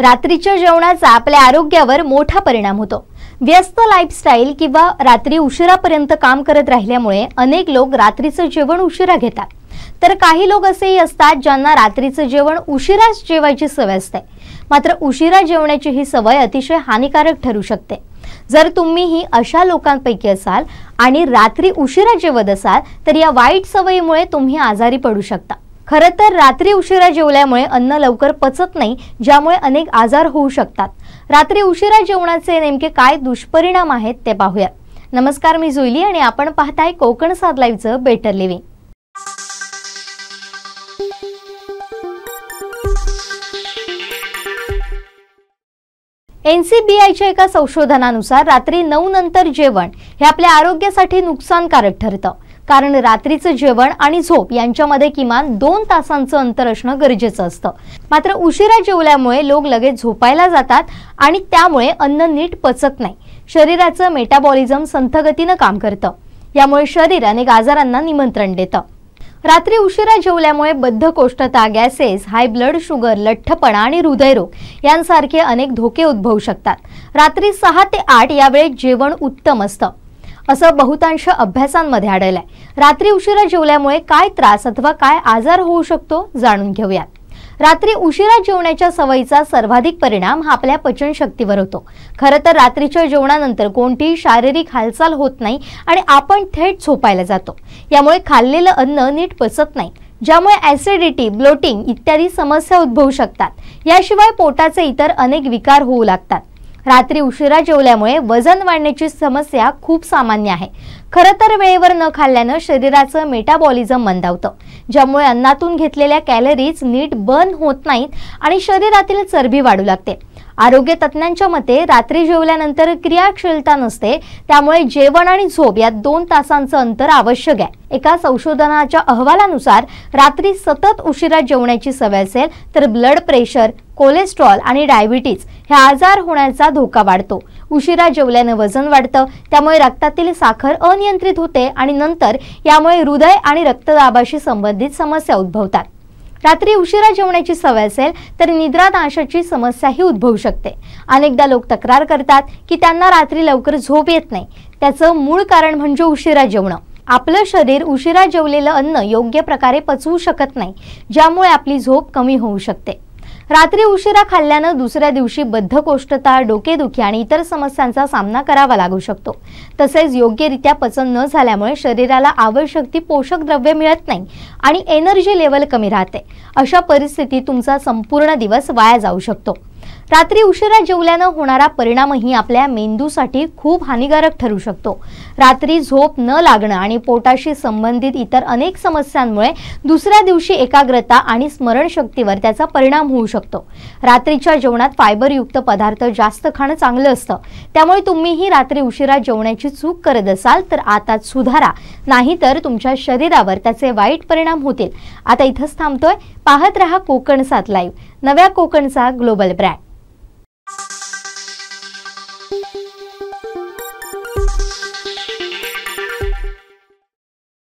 रात्रीच्या जेवणाचा आपल्या आरोग्यावर मोठा परिणाम होतो व्यस्त लाईफस्टाईल किंवा रात्री उशिरापर्यंत काम करत राहिल्यामुळे अनेक लोक रात्रीचं जेवण उशिरा घेतात तर काही लोक असेही असतात ज्यांना रात्रीचं जेवण उशिराच जेवायची सवय असते मात्र उशिरा जेवण्याची ही सवय अतिशय हानिकारक ठरू शकते जर ही अशा लोकांपैकी असाल आणि रात्री उशिरा जेवत असाल तर या वाईट सवयीमुळे तुम्ही आजारी पडू शकता खरं तर रात्री उशिरा जेवल्यामुळे अन्न लवकर पचत नाही ज्यामुळे अनेक आजार होऊ शकतात रात्री उशिरा जेवणाचे नेमके काय दुष्परिणाम आहेत ते पाहूयात नमस्कार मी जुईली आणि आपण पाहताय कोकण साध लाईव्हचं बेटर लिव्हिंग एन एका संशोधनानुसार रात्री नऊ नंतर जेवण हे आपल्या आरोग्यासाठी नुकसानकारक ठरतं कारण रात्रीचं जेवण आणि झोप यांच्यामध्ये किमान दोन तासांचं अंतर असणं गरजेचं असतं मात्र उशिरा जेवल्यामुळे लोक लगेच झोपायला जातात आणि त्यामुळे अन्न नीट पचत नाही शरीराचं मेटाबॉलिझम संथगतीनं काम करतं यामुळे शरीर अनेक आजारांना निमंत्रण देतं रात्री उशिरा जेवल्यामुळे बद्धकोष्ठता गॅसेस हाय ब्लड शुगर लठ्ठपणा आणि हृदयरोग यांसारखे अनेक धोके उद्भवू शकतात रात्री सहा ते आठ वेळेत जेवण उत्तम असतं असं बहुतांश अभ्यासांमध्ये आढळलंय रात्री उशिरा जेवल्यामुळे काय त्रास अथवा काय आजार होऊ शकतो जाणून घेऊयात रात्री उशिरा जेवण्याच्या सवयीचा सर्वाधिक परिणाम हा आपल्या पचनशक्तीवर होतो खरं तर रात्रीच्या जेवणानंतर कोणतीही शारीरिक हालचाल होत नाही आणि आपण थेट झोपायला जातो यामुळे खाल्लेलं अन्न नीट पचत नाही ज्यामुळे ऍसिडिटी ब्लोटिंग इत्यादी समस्या उद्भवू शकतात याशिवाय पोटाचे इतर अनेक विकार होऊ लागतात रात्री उशिरा जेवल्यामुळे वजन वाढण्याची समस्या खूप सामान्य आहे खरं तर वेळेवर न खाल्ल्यानं शरीराचं मेटाबॉलिझम मंदावतं ज्यामुळे अन्नातून घेतलेल्या कॅलरीज नीट बर्न होत नाहीत आणि शरीरातील चरबी वाढू लागते आरोग्य तज्ज्ञांच्या मते रात्री जेवल्यानंतर क्रियाशीलता नसते त्यामुळे जेवण आणि झोप यात दोन तासांचं अंतर आवश्यक आहे एका संशोधनाच्या अहवालानुसार रात्री सतत उशिरा जेवण्याची सवय असेल तर ब्लड प्रेशर कोलेस्ट्रॉल आणि डायबिटीज हे आजार होण्याचा धोका वाढतो उशिरा जेवल्यानं वजन वाढतं त्यामुळे रक्तातील साखर अनियंत्रित होते आणि नंतर यामुळे हृदय आणि रक्तदाबाशी संबंधित समस्या उद्भवतात रात्री उशिरा जेवण्याची सवय असेल तर नाशाची समस्याही उद्भवू शकते अनेकदा लोक तक्रार करतात की त्यांना रात्री लवकर झोप येत नाही त्याचं मूळ कारण म्हणजे उशिरा जेवणं आपलं शरीर उशिरा जेवलेलं अन्न योग्य प्रकारे पचवू शकत नाही ज्यामुळे आपली झोप कमी होऊ शकते रात्री उशिरा खाल्ल्यानं दुसऱ्या दिवशी बद्धकोष्ठता डोकेदुखी आणि इतर समस्यांचा सामना करावा लागू शकतो तसेच योग्यरित्या पचन न झाल्यामुळे शरीराला आवश्यक ती पोषक द्रव्य मिळत नाही आणि एनर्जी लेवल कमी राहते अशा परिस्थितीत तुमचा संपूर्ण दिवस वाया जाऊ शकतो रात्री उशिरा जेवल्यानं होणारा परिणामही आपल्या मेंदूसाठी खूप हानिकारक ठरू शकतो रात्री झोप न लागणं आणि पोटाशी संबंधित इतर अनेक समस्यांमुळे दुसऱ्या दिवशी एकाग्रता आणि स्मरणशक्तीवर त्याचा परिणाम होऊ शकतो रात्रीच्या जेवणात फायबरयुक्त पदार्थ जास्त खाणं चांगलं असतं त्यामुळे तुम्हीही रात्री उशिरा जेवण्याची चूक करत असाल तर आता सुधारा नाहीतर तुमच्या शरीरावर त्याचे वाईट परिणाम होतील आता इथंच थांबतोय पाहत रहा कोकण सात लाईव्ह नव्या कोकणचा ग्लोबल ब्रँड